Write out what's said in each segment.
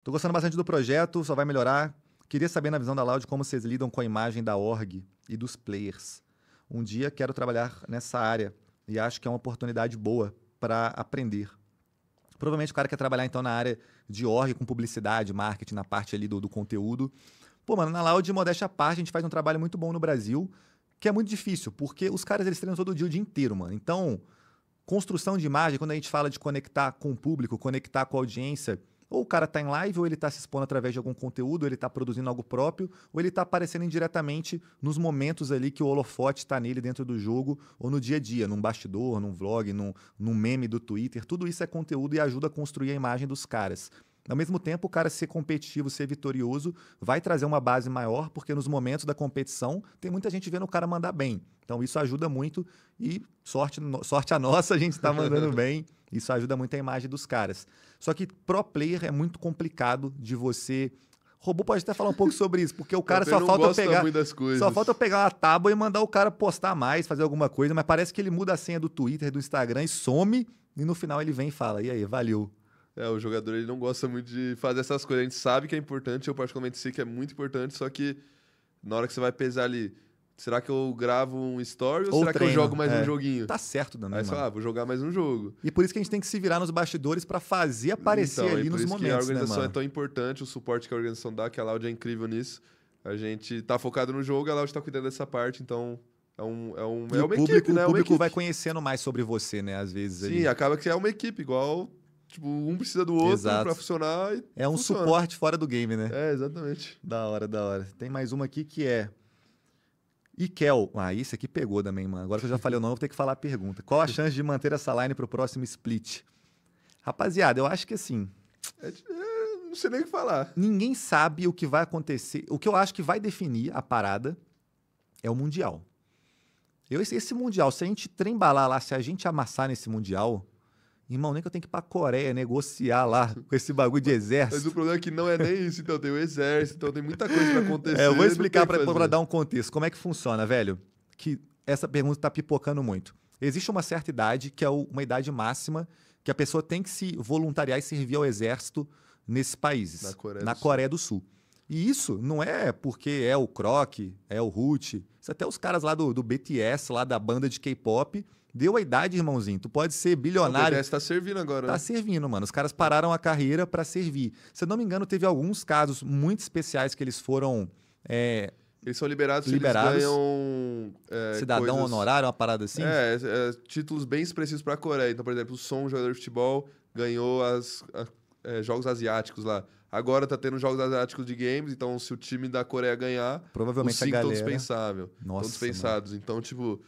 Estou gostando bastante do projeto, só vai melhorar. Queria saber na visão da Loud como vocês lidam com a imagem da org e dos players. Um dia quero trabalhar nessa área e acho que é uma oportunidade boa para aprender. Provavelmente o cara quer trabalhar então na área de org com publicidade, marketing, na parte ali do, do conteúdo. Pô, mano, na Loud, modéstia à parte, a gente faz um trabalho muito bom no Brasil, que é muito difícil, porque os caras eles treinam todo dia o dia inteiro, mano. Então, construção de imagem, quando a gente fala de conectar com o público, conectar com a audiência, ou o cara está em live, ou ele está se expondo através de algum conteúdo, ou ele está produzindo algo próprio, ou ele está aparecendo indiretamente nos momentos ali que o holofote está nele dentro do jogo, ou no dia a dia, num bastidor, num vlog, num, num meme do Twitter. Tudo isso é conteúdo e ajuda a construir a imagem dos caras. Ao mesmo tempo, o cara ser competitivo, ser vitorioso, vai trazer uma base maior, porque nos momentos da competição tem muita gente vendo o cara mandar bem. Então isso ajuda muito e sorte, sorte a nossa, a gente está mandando bem. Isso ajuda muito a imagem dos caras. Só que pro player é muito complicado de você robô pode até falar um pouco sobre isso, porque o cara só falta pegar. Só falta pegar uma tábua e mandar o cara postar mais, fazer alguma coisa, mas parece que ele muda a senha do Twitter, do Instagram e some, e no final ele vem e fala: e aí, valeu. É, o jogador ele não gosta muito de fazer essas coisas. A gente sabe que é importante, eu particularmente sei que é muito importante, só que na hora que você vai pesar ali, será que eu gravo um story ou, ou será treino, que eu jogo mais é. um joguinho? Tá certo também. Aí você fala, ah, vou jogar mais um jogo. E por isso que a gente tem que se virar nos bastidores para fazer aparecer então, é ali nos momentos. Que a né, organização né, é tão importante, o suporte que a organização dá, que a Loud é incrível nisso. A gente tá focado no jogo, a Loud tá cuidando dessa parte, então é um, é um, é uma público, equipe, né? O é público vai conhecendo mais sobre você, né? Às vezes. Sim, acaba que é uma equipe, igual Tipo, um precisa do outro Exato. pra funcionar. é um funciona. suporte fora do game, né? É, exatamente. Da hora, da hora. Tem mais uma aqui que é. Ikel. Ah, isso aqui pegou também, mano. Agora que eu já falei o nome, vou ter que falar a pergunta. Qual a chance de manter essa line pro próximo split? Rapaziada, eu acho que assim. É, é, não sei nem o que falar. Ninguém sabe o que vai acontecer. O que eu acho que vai definir a parada é o Mundial. Eu, esse, esse Mundial, se a gente trembalar lá, se a gente amassar nesse Mundial, Irmão, nem que eu tenho que ir pra Coreia negociar lá com esse bagulho de exército. Mas o problema é que não é nem isso, então tem o exército, então tem muita coisa pra acontecer. É, eu vou explicar pra, pra, dar um contexto. Como é que funciona, velho? Que essa pergunta tá pipocando muito. Existe uma certa idade, que é uma idade máxima, que a pessoa tem que se voluntariar e servir ao exército nesses países. Na Coreia, na do, Coreia do Sul. E isso não é porque é o Croc, é o Root. Isso até os caras lá do, do BTS, lá da banda de K-pop, deu a idade, irmãozinho. Tu pode ser bilionário. O BTS tá servindo agora. Tá né? servindo, mano. Os caras pararam a carreira para servir. Se eu não me engano, teve alguns casos muito especiais que eles foram. É, eles são liberados, liberados. eles ganham. É, Cidadão coisas... honorário, uma parada assim? É, é títulos bem expressivos para a Coreia. Então, por exemplo, o Son, jogador de futebol, ganhou as, a, é, jogos asiáticos lá. Agora tá tendo jogos asiáticos de games, então se o time da Coreia ganhar, provavelmente os cinco galera... estão dispensáveis. Nossa, estão dispensados. Mano. Então, tipo,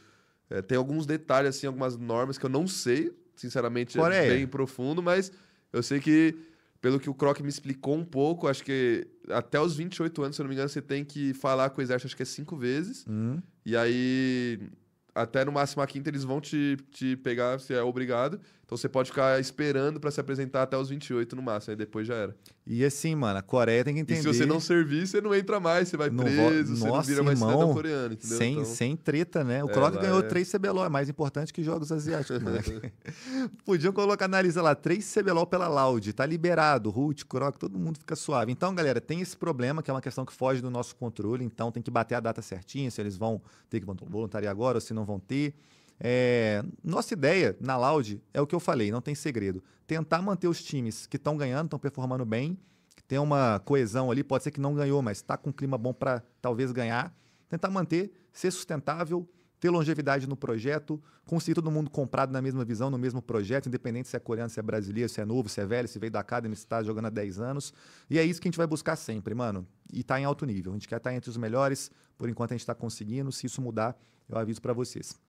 é, tem alguns detalhes, assim, algumas normas que eu não sei, sinceramente, é Coreia. é bem profundo, mas eu sei que, pelo que o Croc me explicou um pouco, acho que até os 28 anos, se eu não me engano, você tem que falar com o exército, acho que é cinco vezes. Hum. E aí, até no máximo a quinta, eles vão te, te pegar, você é obrigado. Então você pode ficar esperando para se apresentar até os 28 no máximo, aí depois já era. E assim, mano, a Coreia tem que entender. E se você não servir, você não entra mais, você vai não preso, vo... Nossa, você não vira irmão, mais cidadão coreano, entendeu? Sem, então... sem treta, né? O é, Croc ganhou é... três CBLOL, é mais importante que jogos asiáticos, né? Podiam colocar, lista lá, três CBLOL pela Loud, tá liberado, Root, Croc, todo mundo fica suave. Então, galera, tem esse problema, que é uma questão que foge do nosso controle, então tem que bater a data certinha, se eles vão ter que voluntariar agora ou se não vão ter. É, nossa ideia na Loud é o que eu falei, não tem segredo. Tentar manter os times que estão ganhando, estão performando bem, que tem uma coesão ali, pode ser que não ganhou, mas está com um clima bom para talvez ganhar. Tentar manter, ser sustentável, ter longevidade no projeto, conseguir todo mundo comprado na mesma visão, no mesmo projeto, independente se é coreano, se é brasileiro, se é novo, se é velho, se veio da academia, se está jogando há 10 anos. E é isso que a gente vai buscar sempre, mano. E está em alto nível. A gente quer estar tá entre os melhores, por enquanto a gente está conseguindo. Se isso mudar, eu aviso para vocês.